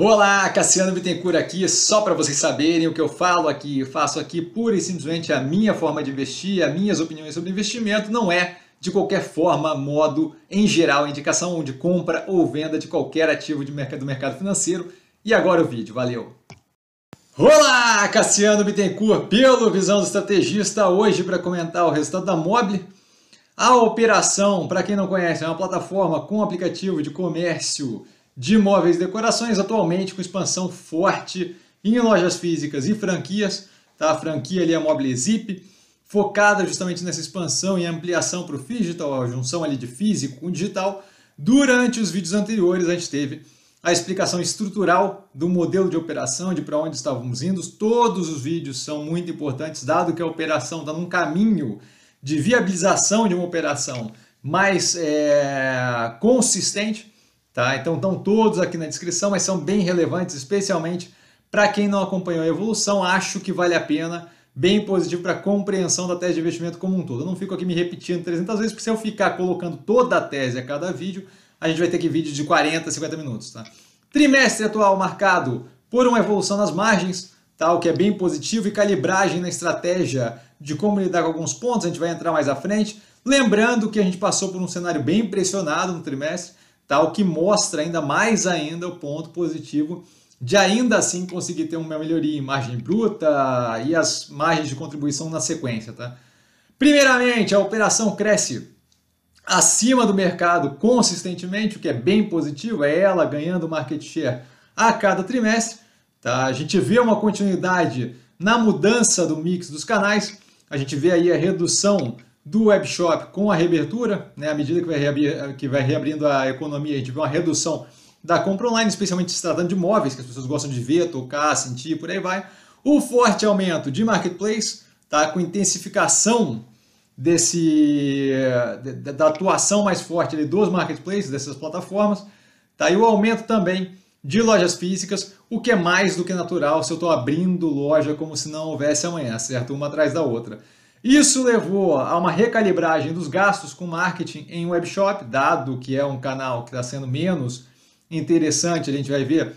Olá, Cassiano Bittencourt aqui, só para vocês saberem o que eu falo aqui, eu faço aqui pura e simplesmente a minha forma de investir, as minhas opiniões sobre investimento, não é de qualquer forma, modo, em geral, indicação de compra ou venda de qualquer ativo de mercado, do mercado financeiro. E agora o vídeo, valeu! Olá, Cassiano Bittencourt, pelo Visão do Estrategista, hoje para comentar o resultado da Mobile. A operação, para quem não conhece, é uma plataforma com aplicativo de comércio de imóveis e decorações, atualmente com expansão forte em lojas físicas e franquias. Tá? A franquia ali é a Mobile Zip, focada justamente nessa expansão e ampliação para o digital, a junção ali de físico com digital. Durante os vídeos anteriores, a gente teve a explicação estrutural do modelo de operação, de para onde estávamos indo. Todos os vídeos são muito importantes, dado que a operação está num caminho de viabilização de uma operação mais é, consistente. Tá? Então estão todos aqui na descrição, mas são bem relevantes, especialmente para quem não acompanhou a evolução. Acho que vale a pena, bem positivo para a compreensão da tese de investimento como um todo. Eu não fico aqui me repetindo 300 vezes, porque se eu ficar colocando toda a tese a cada vídeo, a gente vai ter que vídeo de 40, 50 minutos. Tá? Trimestre atual marcado por uma evolução nas margens, tá? o que é bem positivo, e calibragem na estratégia de como lidar com alguns pontos, a gente vai entrar mais à frente. Lembrando que a gente passou por um cenário bem pressionado no trimestre, tá? O que mostra ainda mais ainda o ponto positivo de ainda assim conseguir ter uma melhoria em margem bruta e as margens de contribuição na sequência, tá? Primeiramente, a operação cresce acima do mercado consistentemente, o que é bem positivo, é ela ganhando market share a cada trimestre, tá? A gente vê uma continuidade na mudança do mix dos canais, a gente vê aí a redução do webshop com a reabertura, né, à medida que vai, que vai reabrindo a economia, a gente vê uma redução da compra online, especialmente se tratando de móveis, que as pessoas gostam de ver, tocar, sentir, por aí vai. O forte aumento de marketplace, tá, com intensificação desse da atuação mais forte ali, dos marketplaces, dessas plataformas, tá, e o aumento também de lojas físicas, o que é mais do que natural se eu estou abrindo loja como se não houvesse amanhã, certo? Uma atrás da outra. Isso levou a uma recalibragem dos gastos com marketing em webshop, dado que é um canal que está sendo menos interessante, a gente vai ver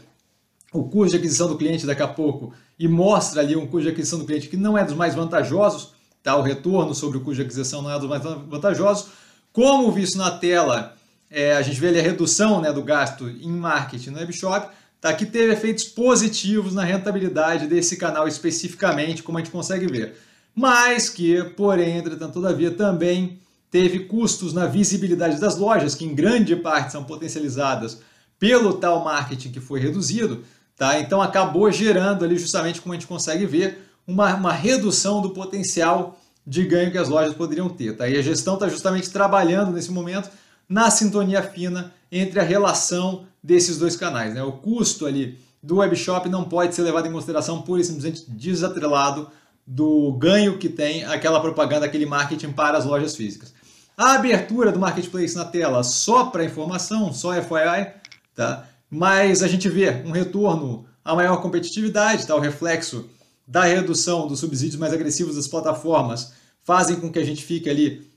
o custo de aquisição do cliente daqui a pouco e mostra ali um custo de aquisição do cliente que não é dos mais vantajosos, tá? o retorno sobre o custo de aquisição não é dos mais vantajosos. Como visto na tela, é, a gente vê ali a redução né, do gasto em marketing no webshop, tá? que teve efeitos positivos na rentabilidade desse canal especificamente, como a gente consegue ver mas que, porém, entretanto, todavia, também teve custos na visibilidade das lojas, que em grande parte são potencializadas pelo tal marketing que foi reduzido, tá? Então acabou gerando ali justamente como a gente consegue ver uma, uma redução do potencial de ganho que as lojas poderiam ter, tá? E a gestão está justamente trabalhando nesse momento na sintonia fina entre a relação desses dois canais, né? O custo ali do webshop não pode ser levado em consideração pura e simplesmente desatrelado do ganho que tem aquela propaganda, aquele marketing para as lojas físicas. A abertura do marketplace na tela só para informação, só FYI, tá? mas a gente vê um retorno à maior competitividade, tá? o reflexo da redução dos subsídios mais agressivos das plataformas fazem com que a gente fique ali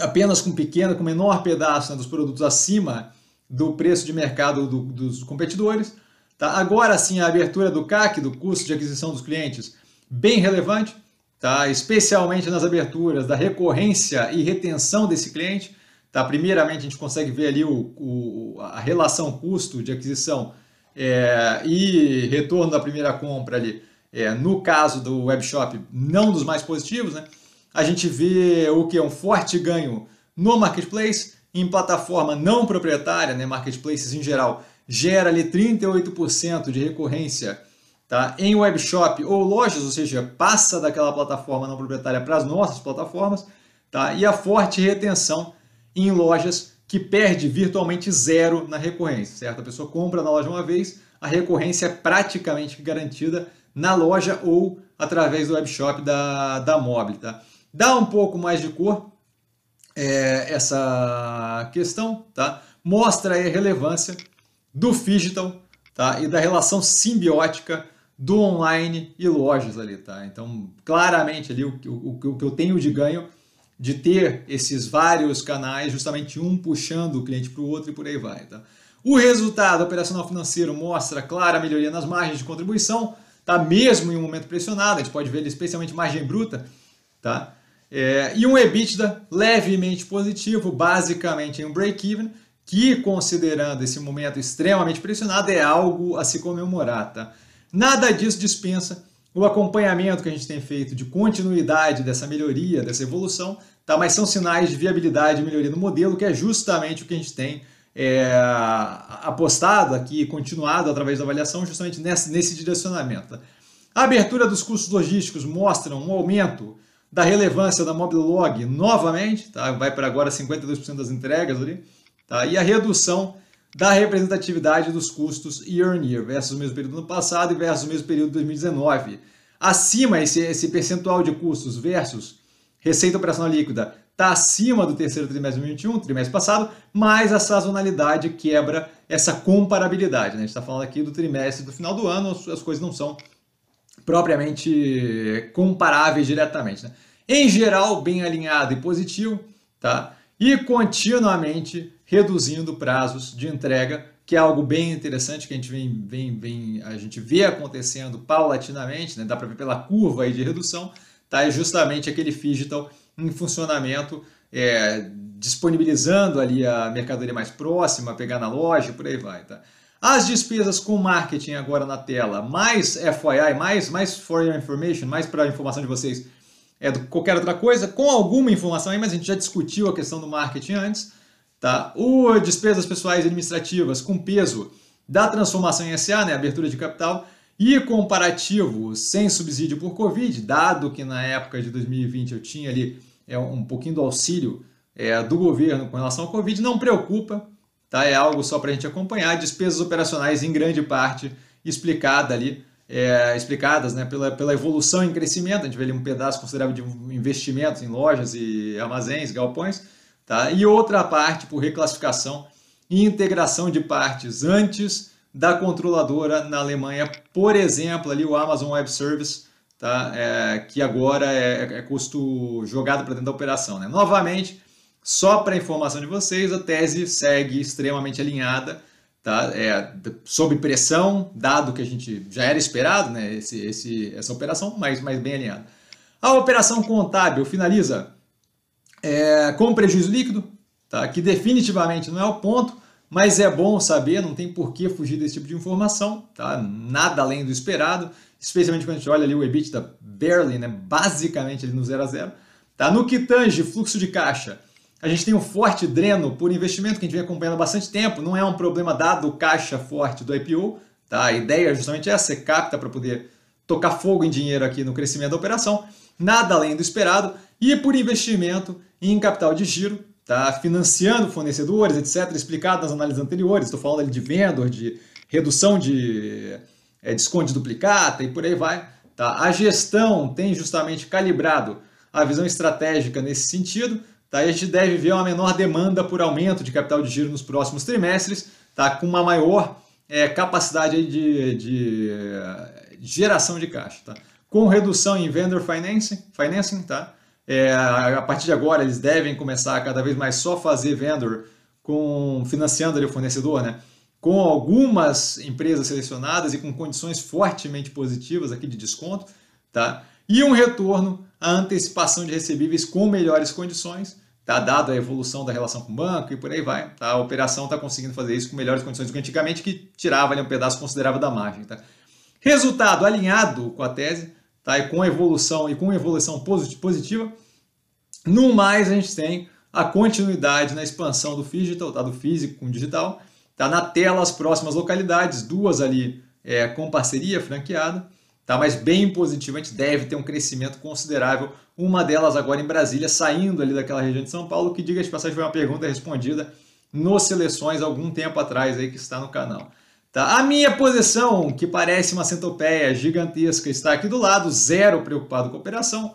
apenas com pequeno, com menor pedaço né, dos produtos acima do preço de mercado do, dos competidores. Tá? Agora sim, a abertura do CAC, do custo de aquisição dos clientes, bem relevante, tá? especialmente nas aberturas da recorrência e retenção desse cliente. Tá? Primeiramente, a gente consegue ver ali o, o a relação custo de aquisição é, e retorno da primeira compra ali. É, no caso do webshop, não dos mais positivos, né? A gente vê o que é um forte ganho no marketplace, em plataforma não proprietária, né? Marketplaces em geral, gera ali 38% de recorrência Tá? Em webshop ou lojas, ou seja, passa daquela plataforma não proprietária para as nossas plataformas, tá? e a forte retenção em lojas que perde virtualmente zero na recorrência, certo? A pessoa compra na loja uma vez, a recorrência é praticamente garantida na loja ou através do webshop da, da Mobile, tá? Dá um pouco mais de cor é, essa questão, tá? Mostra a relevância do digital, tá? E da relação simbiótica do online e lojas ali, tá? Então, claramente ali o, o, o que eu tenho de ganho de ter esses vários canais, justamente um puxando o cliente para o outro e por aí vai, tá? O resultado operacional financeiro mostra clara melhoria nas margens de contribuição, tá? Mesmo em um momento pressionado, a gente pode ver especialmente margem bruta, tá? É, e um EBITDA levemente positivo, basicamente em um break-even, que considerando esse momento extremamente pressionado é algo a se comemorar, tá? Nada disso dispensa o acompanhamento que a gente tem feito de continuidade dessa melhoria, dessa evolução, tá? mas são sinais de viabilidade e melhoria no modelo, que é justamente o que a gente tem é, apostado aqui, continuado através da avaliação, justamente nesse, nesse direcionamento. Tá? A abertura dos custos logísticos mostra um aumento da relevância da log novamente, tá? vai para agora 52% das entregas ali, tá? e a redução da representatividade dos custos year on year, versus o mesmo período do ano passado e versus o mesmo período de 2019. Acima, esse, esse percentual de custos versus receita operacional líquida está acima do terceiro trimestre de 2021, trimestre passado, mas a sazonalidade quebra essa comparabilidade. Né? A gente está falando aqui do trimestre do final do ano, as coisas não são propriamente comparáveis diretamente. Né? Em geral, bem alinhado e positivo, tá? E continuamente reduzindo prazos de entrega, que é algo bem interessante que a gente vem, vem, vem a gente vê acontecendo paulatinamente, né? dá para ver pela curva aí de redução, tá? é justamente aquele digital em funcionamento, é, disponibilizando ali a mercadoria mais próxima, pegar na loja, por aí vai. Tá? As despesas com marketing agora na tela, mais FYI, mais, mais for your information, mais para a informação de vocês, é do qualquer outra coisa, com alguma informação aí, mas a gente já discutiu a questão do marketing antes. Tá? O despesas pessoais administrativas com peso da transformação em SA, né, abertura de capital, e comparativo sem subsídio por Covid, dado que na época de 2020 eu tinha ali é, um pouquinho do auxílio é, do governo com relação ao Covid, não preocupa, tá? é algo só para a gente acompanhar, despesas operacionais em grande parte explicada ali, é, explicadas né, pela, pela evolução em crescimento, a gente vê ali um pedaço considerável de investimentos em lojas e armazéns, galpões, Tá? E outra parte por reclassificação e integração de partes antes da controladora na Alemanha, por exemplo, ali o Amazon Web Service, tá? É, que agora é, é custo jogado para dentro da operação. Né? Novamente, só para informação de vocês, a tese segue extremamente alinhada, tá? é, sob pressão, dado que a gente já era esperado né? Esse, esse, essa operação, mas, mas bem alinhada. A operação contábil finaliza é, com prejuízo líquido, tá? que definitivamente não é o ponto, mas é bom saber, não tem por que fugir desse tipo de informação, tá? nada além do esperado, especialmente quando a gente olha ali o EBITDA barely, né? basicamente ali no zero a zero. Tá? No que tange fluxo de caixa, a gente tem um forte dreno por investimento que a gente vem acompanhando há bastante tempo, não é um problema dado o caixa forte do IPO, tá? a ideia é justamente essa, você é capta para poder tocar fogo em dinheiro aqui no crescimento da operação, nada além do esperado, e por investimento e em capital de giro, tá financiando fornecedores, etc., explicado nas análises anteriores, estou falando ali de vendor, de redução de é, desconto de duplicata e por aí vai. Tá? A gestão tem justamente calibrado a visão estratégica nesse sentido, tá? e a gente deve ver uma menor demanda por aumento de capital de giro nos próximos trimestres, tá? com uma maior é, capacidade de, de, é, geração de caixa. Tá? Com redução em vendor financing, financing tá? É, a partir de agora, eles devem começar cada vez mais só fazer vendor com financiando ali o fornecedor, né? com algumas empresas selecionadas e com condições fortemente positivas aqui de desconto, tá? E um retorno à antecipação de recebíveis com melhores condições, tá? Dado a evolução da relação com o banco e por aí vai, tá? A operação está conseguindo fazer isso com melhores condições do que antigamente, que tirava ali um pedaço considerável da margem, tá? Resultado alinhado com a tese, tá? e com evolução e com evolução positiva. No mais, a gente tem a continuidade na expansão do digital, tá? do físico com digital. Tá na tela as próximas localidades, duas ali é, com parceria franqueada, tá? mas bem positivo, a gente deve ter um crescimento considerável. Uma delas agora em Brasília, saindo ali daquela região de São Paulo, que diga de passagem foi uma pergunta respondida no Seleções algum tempo atrás aí que está no canal. Tá? A minha posição, que parece uma centopeia gigantesca, está aqui do lado, zero preocupado com a operação.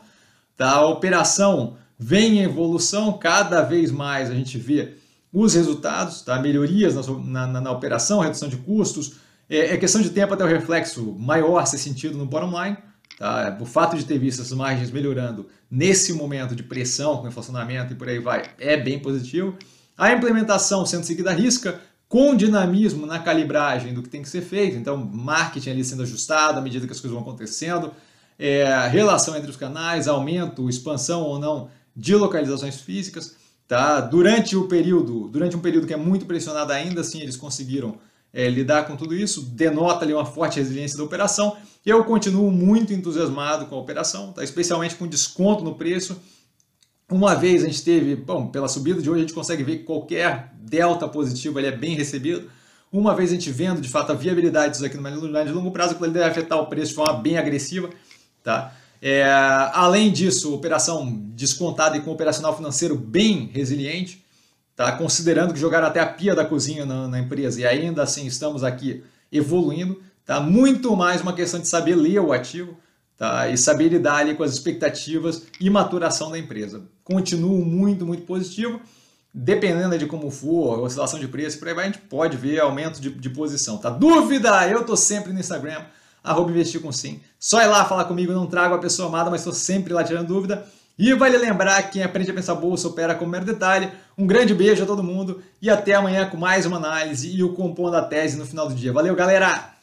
Tá? A operação vem em evolução, cada vez mais a gente vê os resultados, tá? melhorias na, na, na operação, redução de custos. É, é, questão de tempo até o reflexo maior ser sentido no bottom line. Tá? O fato de ter visto as margens melhorando nesse momento de pressão com funcionamento e por aí vai é bem positivo. A implementação sendo seguida à risca, com dinamismo na calibragem do que tem que ser feito, então marketing ali sendo ajustado à medida que as coisas vão acontecendo, é, relação entre os canais, aumento, expansão ou não de localizações físicas, tá? Durante o período, durante um período que é muito pressionado ainda assim eles conseguiram é, lidar com tudo isso, denota ali uma forte resiliência da operação. Eu continuo muito entusiasmado com a operação, tá? especialmente com desconto no preço uma vez a gente teve, bom, pela subida de hoje a gente consegue ver que qualquer delta positivo ele é bem recebido. Uma vez a gente vendo de fato a viabilidade disso aqui no de longo prazo, ele deve afetar o preço de forma bem agressiva. Tá? É, além disso, operação descontada e com operacional financeiro bem resiliente, tá? considerando que jogaram até a pia da cozinha na, na empresa e ainda assim estamos aqui evoluindo. Tá? Muito mais uma questão de saber ler o ativo tá? e saber lidar ali com as expectativas e maturação da empresa. Continuo muito, muito positivo. Dependendo de como for, oscilação de preço, por aí vai, a gente pode ver aumento de, de posição. Tá? Dúvida? Eu estou sempre no Instagram, arroba investir com sim. Só ir lá falar comigo, não trago a pessoa amada, mas estou sempre lá tirando dúvida. E vale lembrar que quem aprende a pensar bolsa opera com o mero detalhe. Um grande beijo a todo mundo e até amanhã com mais uma análise e o compondo da tese no final do dia. Valeu, galera!